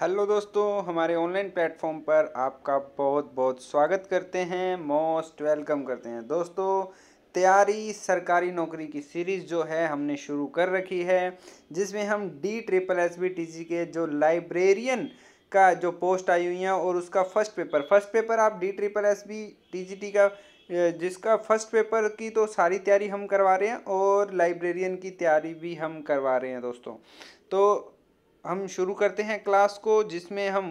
hello दोस्तों हमारे online platform पर आपका बहुत बहुत स्वागत करते हैं मोस्ट वेलकम करते हैं दोस्तों तैयारी सरकारी नौकरी की सीरीज़ जो है हमने शुरू कर रखी है जिसमें हम D triple S B T C के जो लाइब्रेरियन का जो पोस्ट आई हुई हैं और उसका फर्स्ट पेपर फर्स्ट पेपर आप D triple S B T G T का जिसका फर्स्ट पेपर की तो सारी तैयारी हम करवा रहे हैं और लाइब्रेरियन की तैयारी भी हम करवा रहे हैं दोस्तों तो हम शुरू करते हैं क्लास को जिसमें हम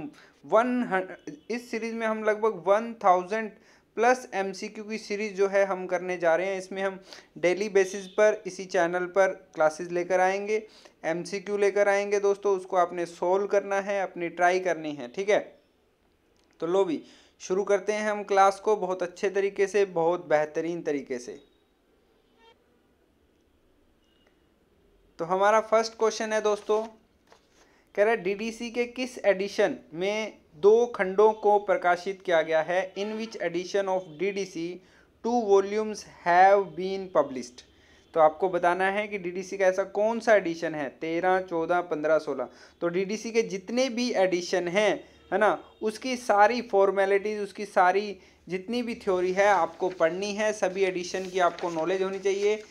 वन इस सीरीज़ में हम लगभग वन थाउजेंड प्लस क्यू की सीरीज़ जो है हम करने जा रहे हैं इसमें हम डेली बेसिस पर इसी चैनल पर क्लासेस लेकर आएंगे क्यू लेकर आएंगे दोस्तों उसको आपने सोल्व करना है अपनी ट्राई करनी है ठीक है तो लो भी शुरू करते हैं हम क्लास को बहुत अच्छे तरीके से बहुत बेहतरीन तरीके से तो हमारा फर्स्ट क्वेश्चन है दोस्तों कह रहा है डीडीसी के किस एडिशन में दो खंडों को प्रकाशित किया गया है in which edition of DDC two volumes have been published तो आपको बताना है कि डीडीसी का ऐसा कौन सा एडिशन है तेरह चौदह पंद्रह सोलह तो डीडीसी के जितने भी एडिशन हैं है ना उसकी सारी फॉर्मेलिटीज़ उसकी सारी जितनी भी थ्योरी है आपको पढ़नी है सभी एडिशन की आपको नॉलेज होनी चाहिए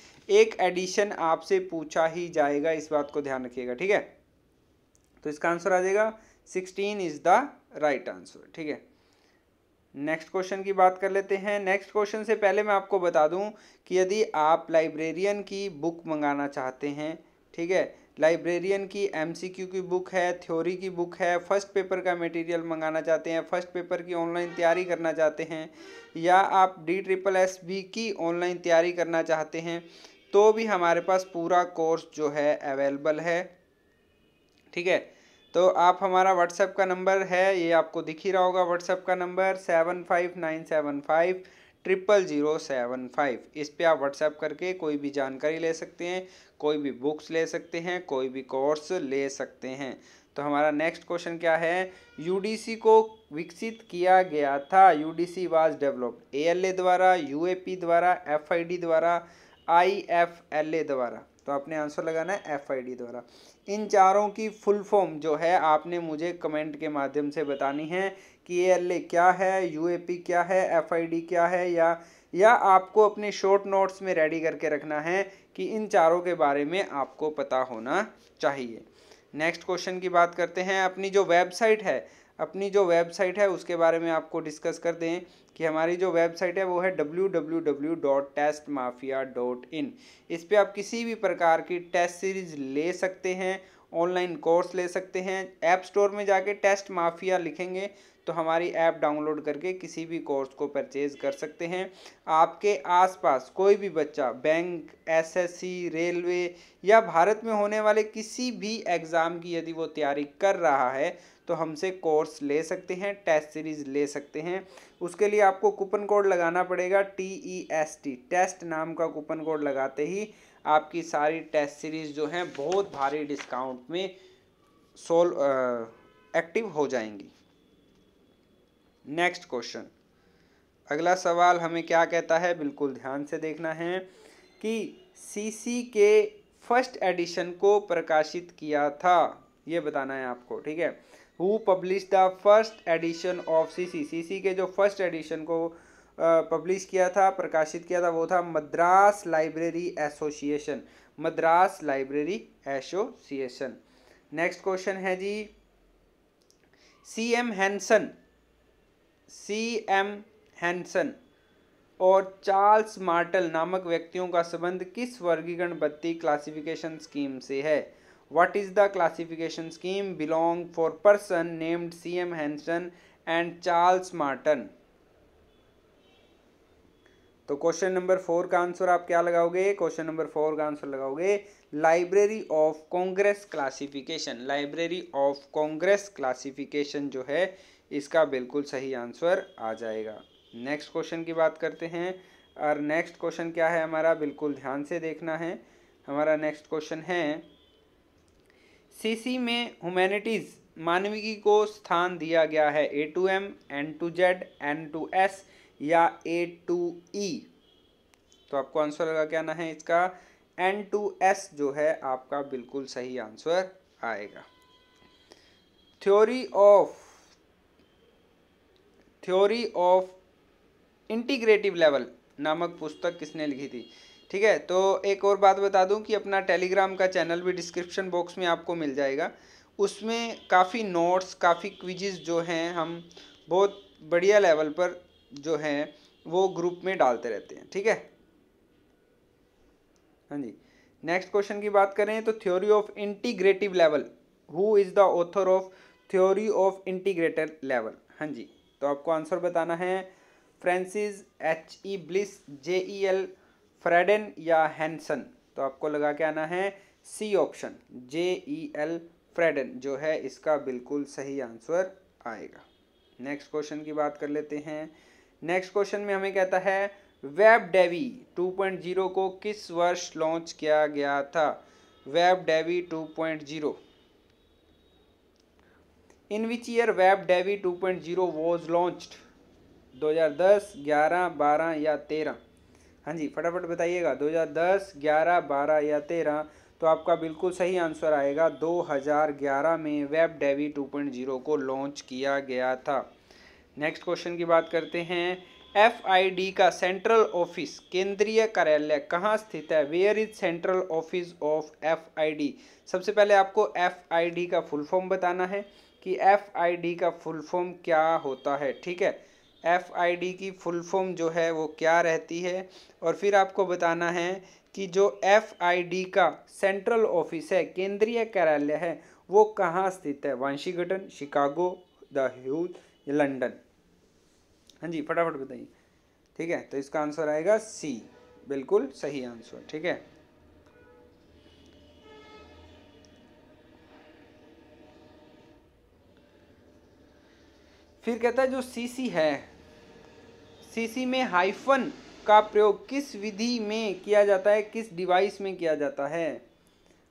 एक एडिशन आपसे पूछा ही जाएगा इस बात को ध्यान रखिएगा ठीक है तो इसका आंसर आ जाएगा sixteen is the right answer ठीक है नेक्स्ट क्वेश्चन की बात कर लेते हैं नेक्स्ट क्वेश्चन से पहले मैं आपको बता दूं कि यदि आप लाइब्रेरियन की बुक मंगाना चाहते हैं ठीक है लाइब्रेरियन की एमसीक्यू की बुक है थ्योरी की बुक है फर्स्ट पेपर का मटेरियल मंगाना चाहते हैं फर्स्ट पेपर की ऑनलाइन तैयारी करना चाहते हैं या आप डी ट्रिपल एस बी की ऑनलाइन तैयारी करना चाहते हैं तो भी हमारे पास पूरा कोर्स जो है अवेलेबल है ठीक है तो आप हमारा व्हाट्सएप का नंबर है ये आपको दिख ही रहा होगा व्हाट्सएप का number seven five nine seven five triple zero seven five इस पर आप व्हाट्सएप करके कोई भी जानकारी ले सकते हैं कोई भी बुक्स ले सकते हैं कोई भी कोर्स ले सकते हैं तो हमारा नेक्स्ट क्वेश्चन क्या है यूडीसी को विकसित किया गया था यूडीसी वाज डेवलप्ड एएलए द्वारा यूएपी द्वारा एफआईडी द्वारा आईएफएलए द्वारा तो आपने आंसर लगाना है एफ आई डी द्वारा इन चारों की फुल फॉर्म जो है आपने मुझे कमेंट के माध्यम से बतानी है कि ए एल ए क्या है यू ए पी क्या है एफ आई डी क्या है या या आपको अपने शॉर्ट नोट्स में रेडी करके रखना है कि इन चारों के बारे में आपको पता होना चाहिए नेक्स्ट क्वेश्चन की बात करते हैं अपनी जो वेबसाइट है अपनी जो वेबसाइट है उसके बारे में आपको डिस्कस कर दें कि हमारी जो वेबसाइट है वो है www.testmafia.in इस पर आप किसी भी प्रकार की टेस्ट सीरीज़ ले सकते हैं ऑनलाइन कोर्स ले सकते हैं ऐप स्टोर में जाके टेस्ट माफिया लिखेंगे तो हमारी ऐप डाउनलोड करके किसी भी कोर्स को परचेज़ कर सकते हैं आपके आसपास कोई भी बच्चा बैंक एसएससी रेलवे या भारत में होने वाले किसी भी एग्ज़ाम की यदि वो तैयारी कर रहा है तो हमसे कोर्स ले सकते हैं टेस्ट सीरीज़ ले सकते हैं उसके लिए आपको कूपन कोड लगाना पड़ेगा T E S T test नाम का कूपन कोड लगाते ही आपकी सारी टेस्ट सीरीज़ जो हैं बहुत भारी डिस्काउंट में सोल एक्टिव हो जाएंगी नेक्स्ट क्वेश्चन अगला सवाल हमें क्या कहता है बिल्कुल ध्यान से देखना है कि सीसी के फर्स्ट एडिशन को प्रकाशित किया था ये बताना है आपको ठीक है who published the first edition of CC CC के जो फर्स्ट एडिशन को पब्लिश किया था प्रकाशित किया था वो था Madras library association Madras library association next question है जी C M Hanson C M Hanson और चार्ल्स मार्टल नामक व्यक्तियों का संबंध किस वर्गीकरण बत्ती क्लासिफिकेशन स्कीम से है is the classification scheme belong for person named C M Hanson and Charles Marten तो क्वेश्चन नंबर फोर का आंसर आप क्या लगाओगे क्वेश्चन नंबर फोर का आंसर लगाओगे library of Congress classification library of Congress classification जो है इसका बिल्कुल सही आंसर आ जाएगा नेक्स्ट क्वेश्चन की बात करते हैं और नेक्स्ट क्वेश्चन क्या है हमारा बिल्कुल ध्यान से देखना है हमारा नेक्स्ट क्वेश्चन है सीसी में ह्यूमैनिटीज़ मानविकी को स्थान दिया गया है A to M N to Z N to S या ए टू ई तो आपको आंसर लगा क्या ना है इसका एन टू एस जो है आपका बिल्कुल सही आंसर आएगा theory of theory of integrative level नामक पुस्तक किसने लिखी थी ठीक है तो एक और बात बता दूं कि अपना टेलीग्राम का चैनल भी डिस्क्रिप्शन बॉक्स में आपको मिल जाएगा उसमें काफ़ी नोट्स काफ़ी क्विजिज जो हैं हम बहुत बढ़िया लेवल पर जो हैं वो ग्रुप में डालते रहते हैं ठीक है हाँ जी नेक्स्ट क्वेश्चन की बात करें तो theory of integrative level who is the author of theory of integrated level हाँ जी तो आपको आंसर बताना है Francis H E Bliss J E L Freden या हैंसन तो आपको लगा के आना है सी ऑप्शन जे ई एल फ्रेडन जो है इसका बिल्कुल सही आंसर आएगा नेक्स्ट क्वेश्चन की बात कर लेते हैं नेक्स्ट क्वेश्चन में हमें कहता है वेब डेवी 2.0 को किस वर्ष लॉन्च किया गया था web Dewey 2.0 in which year web Dewey 2.0 दो लॉन्च्ड 2010, 11, 12 या 13 हाँ जी फटाफट बताइएगा 2010, 11, 12 या 13 तो आपका बिल्कुल सही आंसर आएगा 2011 में वेब डेवी 2.0 को लॉन्च किया गया था नेक्स्ट क्वेश्चन की बात करते हैं डी का सेंट्रल ऑफिस केंद्रीय कार्यालय कहाँ स्थित है where is central office of D सबसे पहले आपको डी का फुल फॉर्म बताना है कि एफ आई डी का फुल फॉर्म क्या होता है ठीक है एफ आई डी की फुल फॉर्म जो है वो क्या रहती है और फिर आपको बताना है कि जो एफ आई डी का सेंट्रल ऑफिस है केंद्रीय कार्यालय है वो कहाँ स्थित है Washington Chicago the Hague London हाँ जी फटाफट बताइए ठीक है तो इसका आंसर आएगा सी बिल्कुल सही आंसर ठीक है फिर कहता है जो सीसी है सीसी में हाइफन का प्रयोग किस विधि में किया जाता है किस डिवाइस में किया जाता है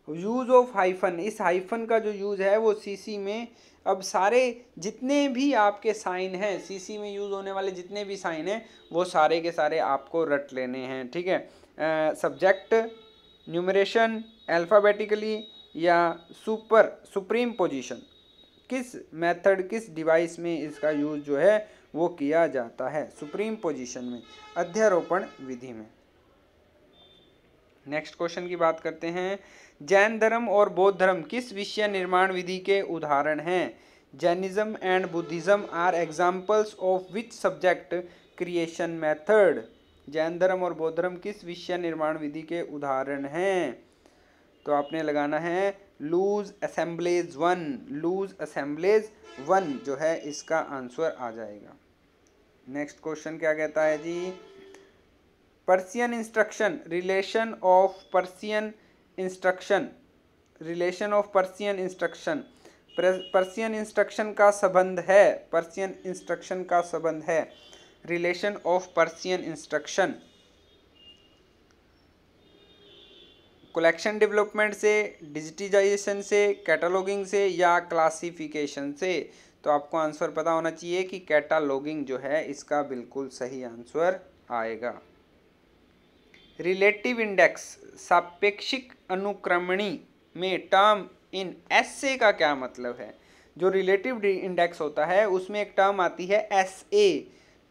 यूज़ ऑफ हाइफन इस हाइफन का जो यूज़ है वो सीसी में अब सारे जितने भी आपके साइन हैं सीसी में यूज़ होने वाले जितने भी साइन हैं वो सारे के सारे आपको रट लेने हैं ठीक है सब्जेक्ट न्यूमरेशन अल्फ़ाबेटिकली या सुपर सुप्रीम पोजीशन किस मेथड किस डिवाइस में इसका यूज़ जो है वो किया जाता है सुप्रीम पोजीशन में अध्यारोपण विधि में नेक्स्ट क्वेश्चन की बात करते हैं जैन धर्म और बौद्ध धर्म किस विषय निर्माण विधि के उदाहरण हैं Jainism and Buddhism are examples of which subject creation method जैन धर्म और बौद्ध धर्म किस विषय निर्माण विधि के उदाहरण हैं तो आपने लगाना है loose assemblage one loose assemblage one जो है इसका आंसर आ जाएगा नेक्स्ट क्वेश्चन क्या कहता है जी Persian instruction relation of Persian instruction relation of Persian instruction Persian instruction का संबंध है पर्सियन इंस्ट्रक्शन का संबंध है relation of Persian instruction collection development से डिजिटाइजेशन से कैटलॉगिंग से या क्लासिफिकेशन से तो आपको आंसर पता होना चाहिए कि कैटालॉगिंग जो है इसका बिल्कुल सही आंसर आएगा रिलेटिव इंडेक्स सापेक्षिक अनुक्रमणी में टर्म इन एस ए का क्या मतलब है जो रिलेटिव इंडेक्स होता है उसमें एक टर्म आती है एस ए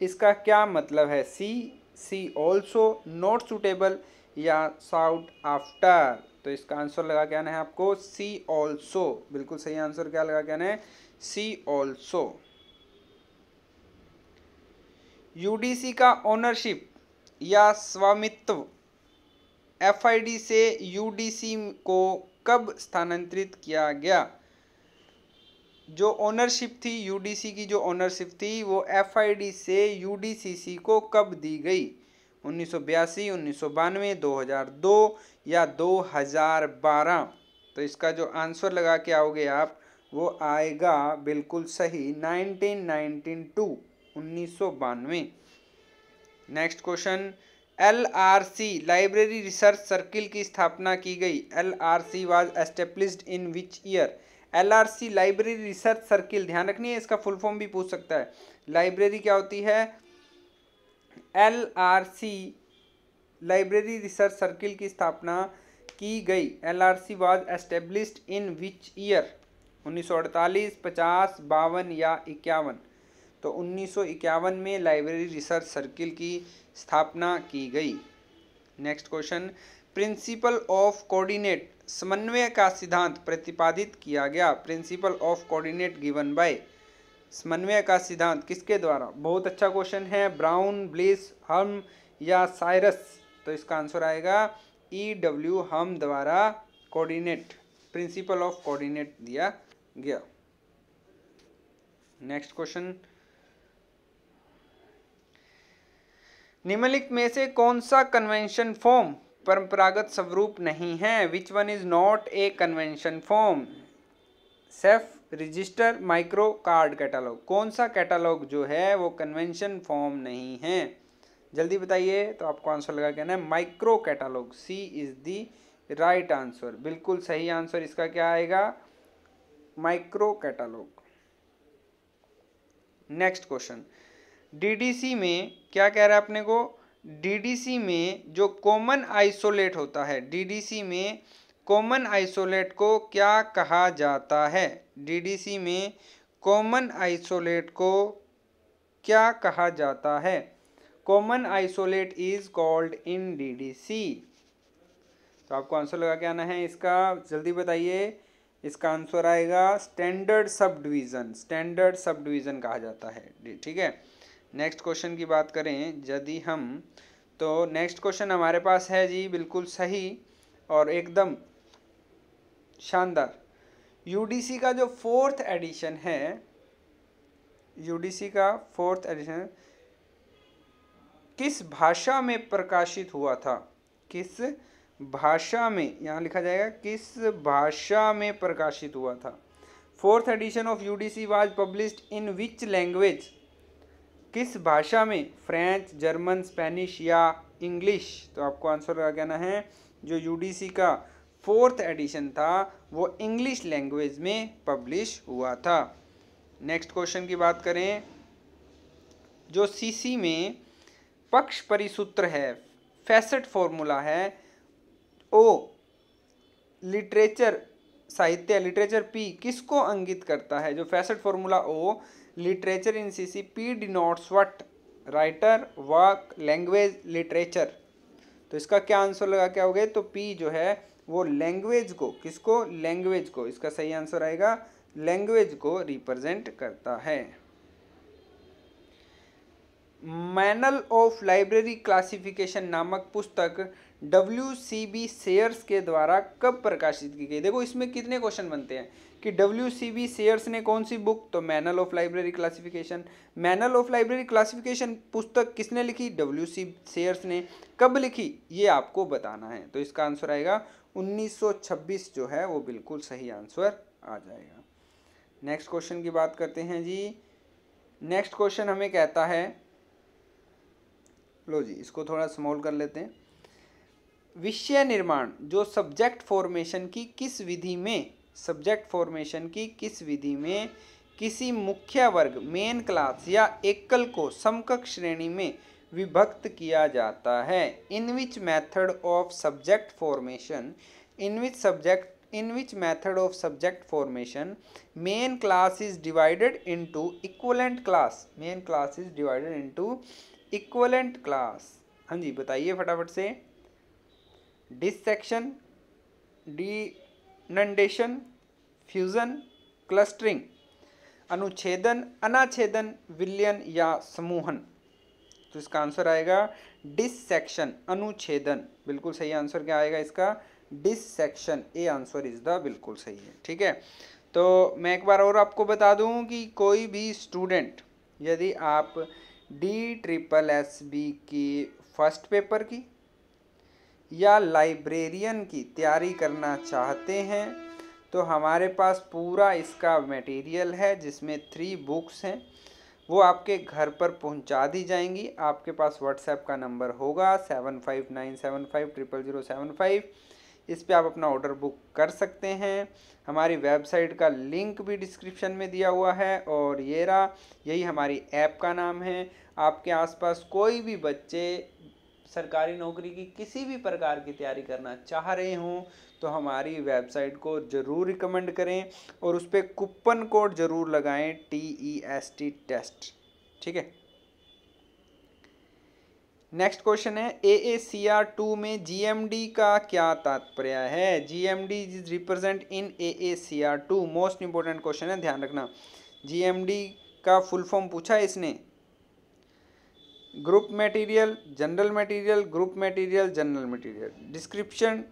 इसका क्या मतलब है C C also not suitable या साउट आफ्टर तो इसका आंसर लगा क्या है आपको सी ऑल्सो बिल्कुल सही आंसर क्या लगा क्या है सी ऑल्सो यूडीसी का ओनरशिप या स्वामित्व एफआईडी से यूडीसी को कब स्थानांतरित किया गया जो ओनरशिप थी यूडीसी की जो ओनरशिप थी वो एफआईडी से यूडीसीसी को कब दी गई उन्नीस सौ बयासी उन्नीस सौ बानवे दो हज़ार दो या दो हज़ार बारह तो इसका जो आंसर लगा के आओगे आप वो आएगा बिल्कुल सही नाइनटीन नाइनटीन टू उन्नीस सौ बानवे next question L R C library research circle की स्थापना की गई L R C was established in which year L R C library research circle ध्यान रखनी है इसका फुल फॉर्म भी पूछ सकता है लाइब्रेरी क्या होती है L R C library research circle की स्थापना की गई L R C was establish in which year उन्नीस सौ अड़तालीस पचास बावन या इक्यावन तो उन्नीस सौ इक्यावन में लाइब्रेरी रिसर्च सर्किल की स्थापना की गई next question principle of coordinate समन्वय का सिद्धांत प्रतिपादित किया गया principle of coordinate given by समन्वय का सिद्धांत किसके द्वारा बहुत अच्छा क्वेश्चन है ब्राउन ब्लिस हम या साइरस तो इसका आंसर आएगा ई डब्ल्यू हम द्वारा कोऑर्डिनेट प्रिंसिपल ऑफ कोऑर्डिनेट दिया गया नेक्स्ट क्वेश्चन निम्नलिखित में से कौन सा कन्वेंशन फॉर्म परंपरागत स्वरूप नहीं है which one is not a convention form safe register micro card catalogue कौन सा कैटालॉग जो है वो कन्वेंशन फॉर्म नहीं है जल्दी बताइए तो आपको आंसर लगा कहना है micro catalogue C is the right answer बिल्कुल सही आंसर इसका क्या आएगा micro catalogue next question DDC में क्या कह रहा है अपने को डीडीसी में जो कॉमन आइसोलेट होता है डीडीसी में कॉमन आइसोलेट को क्या कहा जाता है डीडीसी में कॉमन आइसोलेट को क्या कहा जाता है common isolate is called in DDC तो आपको आंसर लगा के आना है इसका जल्दी बताइए इसका आंसर आएगा standard sub division standard sub division कहा जाता है ठीक है नेक्स्ट क्वेश्चन की बात करें यदि हम तो नेक्स्ट क्वेश्चन हमारे पास है जी बिल्कुल सही और एकदम शानदार यूडीसी का जो फोर्थ एडिशन है यूडीसी का फोर्थ एडिशन किस भाषा में प्रकाशित हुआ था किस भाषा में यहाँ लिखा जाएगा किस भाषा में प्रकाशित हुआ था fourth edition of UDC was published in which language किस भाषा में फ्रेंच जर्मन स्पेनिश या इंग्लिश तो आपको आंसर कहना है जो यूडीसी का फोर्थ एडिशन था वो इंग्लिश लैंग्वेज में पब्लिश हुआ था नेक्स्ट क्वेश्चन की बात करें जो सीसी में पक्ष परिसूत्र है फैसेट फॉर्मूला है ओ लिटरेचर साहित्य लिटरेचर पी किसको अंगित करता है जो facet formula O literature in C C P denotes what writer work language literature तो इसका क्या आंसर लगा क्या हो गया तो पी जो है वो लैंग्वेज को किसको लैंग्वेज को इसका सही आंसर आएगा लैंग्वेज को रिप्रेजेंट करता है मैनल ऑफ लाइब्रेरी क्लासिफिकेशन नामक पुस्तक डब्ल्यू सी बी सेयर्स के द्वारा कब प्रकाशित की गई देखो इसमें कितने क्वेश्चन बनते हैं कि डब्ल्यू सी बी सेयर्स ने कौन सी बुक तो manual of library classification manual of library classification पुस्तक किसने लिखी डब्ल्यू सी शेयर्स ने कब लिखी ये आपको बताना है तो इसका आंसर आएगा 1926 जो है वो बिल्कुल सही आंसर आ जाएगा नेक्स्ट क्वेश्चन की बात करते हैं जी नेक्स्ट क्वेश्चन हमें कहता है लो जी इसको थोड़ा स्मॉल कर लेते हैं विषय निर्माण जो सब्जेक्ट फॉर्मेशन की किस विधि में सब्जेक्ट फॉर्मेशन की किस विधि में किसी मुख्य वर्ग मेन क्लास या एकल को समकक्ष श्रेणी में विभक्त किया जाता है in which method of subject formation in which subject in which method of subject formation main class is divided into equivalent class main class is divided into equivalent class हाँ जी बताइए फटाफट से डिसेक्शन डीनंडेशन फ्यूजन क्लस्टरिंग अनुच्छेदन अनाच्छेदन विलयन या समूहन तो इसका आंसर आएगा डिससेक्शन अनुच्छेदन बिल्कुल सही आंसर क्या आएगा इसका dissection A answer is the बिल्कुल सही है ठीक है तो मैं एक बार और आपको बता दूं कि कोई भी स्टूडेंट यदि आप डी ट्रिपल एस बी की फर्स्ट पेपर की या लाइब्रेरियन की तैयारी करना चाहते हैं तो हमारे पास पूरा इसका मटेरियल है जिसमें थ्री बुक्स हैं वो आपके घर पर पहुंचा दी जाएंगी आपके पास व्हाट्सएप का नंबर होगा seven five nine seven five triple zero seven five इस पर आप अपना ऑर्डर बुक कर सकते हैं हमारी वेबसाइट का लिंक भी डिस्क्रिप्शन में दिया हुआ है और ये रहा यही हमारी ऐप का नाम है आपके आसपास कोई भी बच्चे सरकारी नौकरी की किसी भी प्रकार की तैयारी करना चाह रहे हों तो हमारी वेबसाइट को ज़रूर रिकमेंड करें और उस पर कूपन कोड ज़रूर लगाएं T E S T test ठीक है नेक्स्ट क्वेश्चन है ए ए सी आर टू में जी एम डी का क्या तात्पर्य है G M D is represent in A A C R two most important question है ध्यान रखना जी एम डी का फुल फॉर्म पूछा है इसने group material general material group material general material description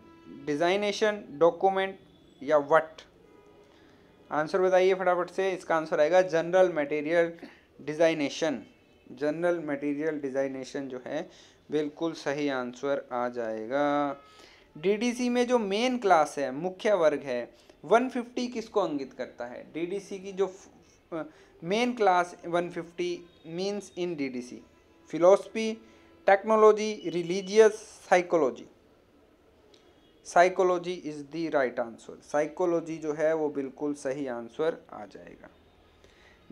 designation document या वट आंसर बताइए फटाफट से इसका आंसर आएगा general material designation general material designation जो है बिल्कुल सही आंसर आ जाएगा डीडीसी में जो मेन क्लास है मुख्य वर्ग है 150 किसको अंकित करता है डीडीसी की जो main class 150 fifty means in DDC philosophy technology religious psychology psychology is the right answer psychology जो है वो बिल्कुल सही आंसर आ जाएगा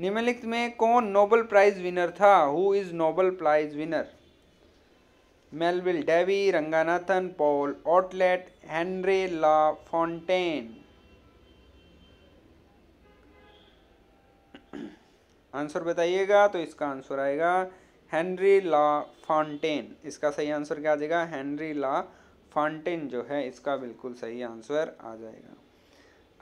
निम्नलिखित में कौन नोबल प्राइज़ विनर था who is Nobel prize winner Melvil Dewey Ranganathan Paul Otlet Henri La Fontaine answer बताइएगा तो इसका आंसर आएगा हेनरी ला फॉन्टेन इसका सही आंसर क्या आ जाएगा हेनरी ला फाउंटेन जो है इसका बिल्कुल सही आंसर आ जाएगा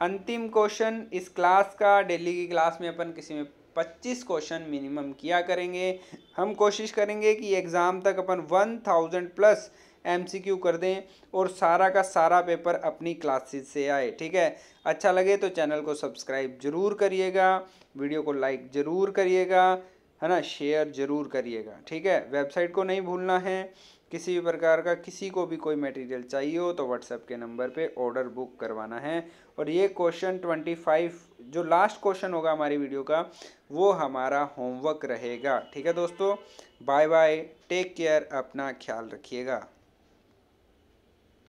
अंतिम क्वेश्चन इस क्लास का डेली की क्लास में अपन किसी में पच्चीस क्वेश्चन मिनिमम किया करेंगे हम कोशिश करेंगे कि एग्ज़ाम तक अपन वन थाउजेंड प्लस एमसीक्यू कर दें और सारा का सारा पेपर अपनी क्लासेस से आए ठीक है अच्छा लगे तो चैनल को सब्सक्राइब ज़रूर करिएगा वीडियो को लाइक ज़रूर करिएगा है ना शेयर ज़रूर करिएगा ठीक है वेबसाइट को नहीं भूलना है किसी भी प्रकार का किसी को भी कोई मटेरियल चाहिए हो तो व्हाट्सएप के नंबर पे ऑर्डर बुक करवाना है और ये क्वेश्चन ट्वेंटी फाइव जो लास्ट क्वेश्चन होगा हमारी वीडियो का वो हमारा होमवर्क रहेगा ठीक है दोस्तों बाय बाय टेक केयर अपना ख्याल रखिएगा